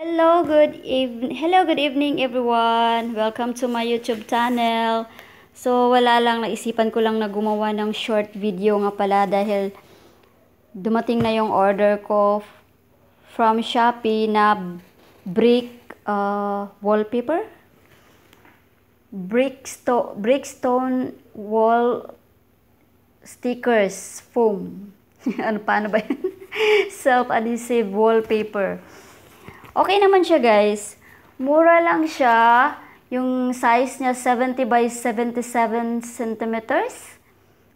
Hello, good evening. Hello, good evening everyone. Welcome to my YouTube channel. So, wala lang naisipan ko lang na gumawa ng short video nga pala dahil dumating na yung order ko from Shopee na brick uh, wallpaper. Brick stone brickstone wall stickers foam. ano paano ba 'yan? Self-adhesive wallpaper. Okay naman siya guys. Mura lang siya. Yung size niya 70 by 77 centimeters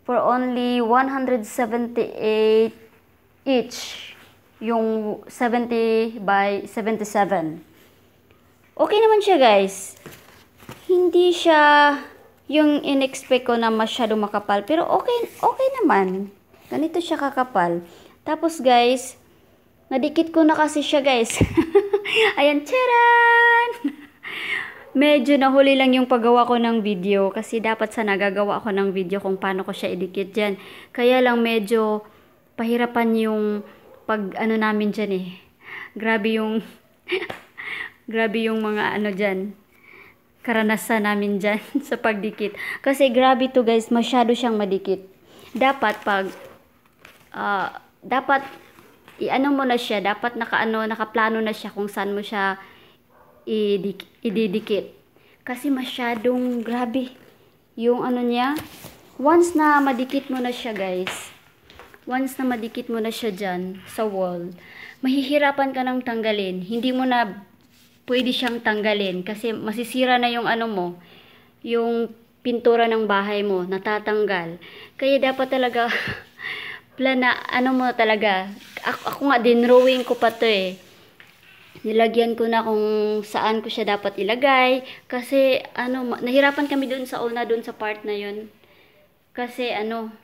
for only 178 each. Yung 70 by 77. Okay naman siya guys. Hindi siya yung inexpect ko na masyado makapal. Pero okay, okay naman. Ganito siya kakapal. Tapos guys, nadikit ko na kasi siya guys. Ayan, charan! Medyo nahuli lang yung paggawa ko ng video kasi dapat sa nagagawa ako ng video kung paano ko siya idikit dyan. Kaya lang medyo pahirapan yung pag ano namin dyan eh. Grabe yung grabe yung mga ano dyan karanasan namin dyan sa pagdikit. Kasi grabe to guys, masyado siyang madikit. Dapat pag uh, dapat i-ano mo na siya, dapat nakaano, plano na siya kung saan mo siya ididikit. Kasi masyadong grabe yung ano niya. Once na madikit mo na siya, guys. Once na madikit mo na siya dyan sa wall, mahihirapan ka nang tanggalin. Hindi mo na pwede siyang tanggalin kasi masisira na yung ano mo, yung pintura ng bahay mo, natatanggal. Kaya dapat talaga plan na ano mo talaga. Ako, ako nga din drawing ko pa to eh. Nilagyan ko na kung saan ko siya dapat ilagay kasi ano nahirapan kami doon sa una doon sa part na 'yon. Kasi ano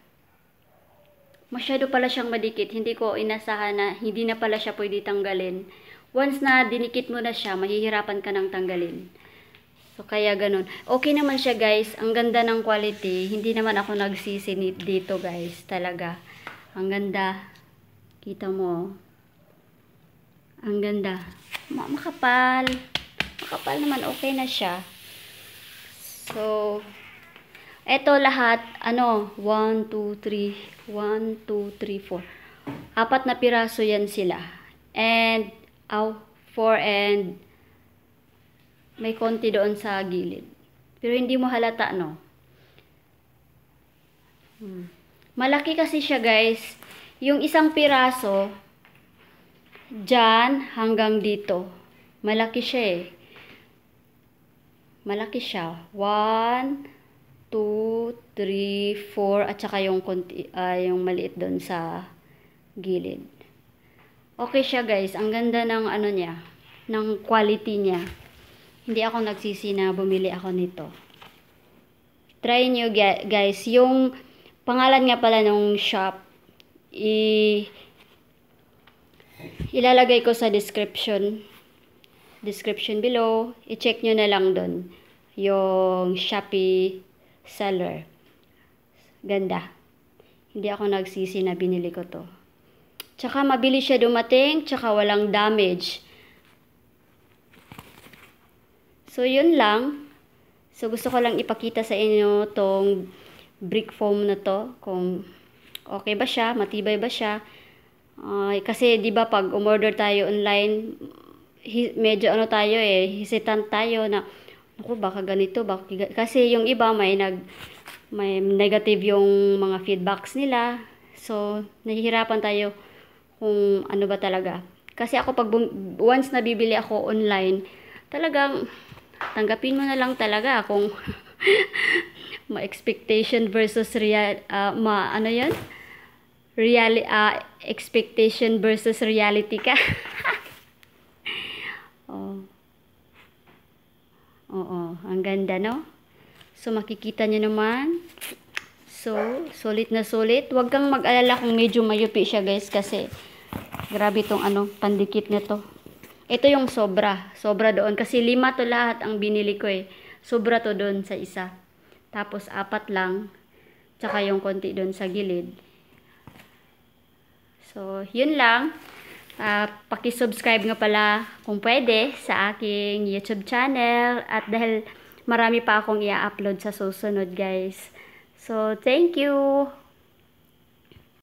masyado pala siyang madikit. Hindi ko inasahan na hindi na pala siya pwede tanggalin. Once na dinikit mo na siya, mahihirapan ka nang tanggalin. So, kaya ganun. Okay naman siya, guys. Ang ganda ng quality. Hindi naman ako nagsisi dito, guys. Talaga. Ang ganda. Kita mo. Oh. Ang ganda. Makapal. Makapal naman. Okay na siya. So, eto lahat, ano, 1, 2, 3, 1, 2, 3, 4. Apat na piraso yan sila. And, oh, 4 and may konti doon sa gilid. Pero hindi mo halata, no? Hmm. Malaki kasi siya guys. Yung isang piraso, dyan hanggang dito. Malaki siya eh. Malaki siya. 1, 2, 3, 4, at saka yung, konti, uh, yung maliit doon sa gilid. Okay siya guys. Ang ganda ng ano niya, ng quality niya. Hindi ako nagsisi na bumili ako nito. Try nyo guys. Yung pangalan nga pala nung shop, i ilalagay ko sa description description below. I-check nyo na lang doon yung Shopee seller. Ganda. Hindi ako nagsisi na binili ko to. Tsaka mabilis siya dumating, tsaka walang damage. So, yun lang. So, gusto ko lang ipakita sa inyo tong brick foam na to kung okay ba siya, matibay ba siya. Uh, kasi 'di ba pag umorder tayo online, medyo ano tayo eh, hesitant tayo na ako baka ganito, baka kasi yung iba may nag may negative yung mga feedbacks nila. So, nahihirapan tayo kung ano ba talaga. Kasi ako pag once na bibili ako online, talagang tanggapin mo na lang talaga kung ma-expectation versus real uh, ma ano 'yan? Real uh, expectation versus reality ka. oh. Oo, ang ganda no? So makikita niyo naman. So, solid na solid. Huwag kang mag-alala kung medyo mayupi siya, guys, kasi grabe tong ano, pandikit nito. Ito yung sobra. Sobra doon. Kasi lima to lahat ang binili ko eh. Sobra to doon sa isa. Tapos, apat lang. Tsaka yung konti doon sa gilid. So, yun lang. Uh, pakisubscribe nga pala kung pwede sa aking YouTube channel. At dahil marami pa akong i-upload sa susunod guys. So, thank you!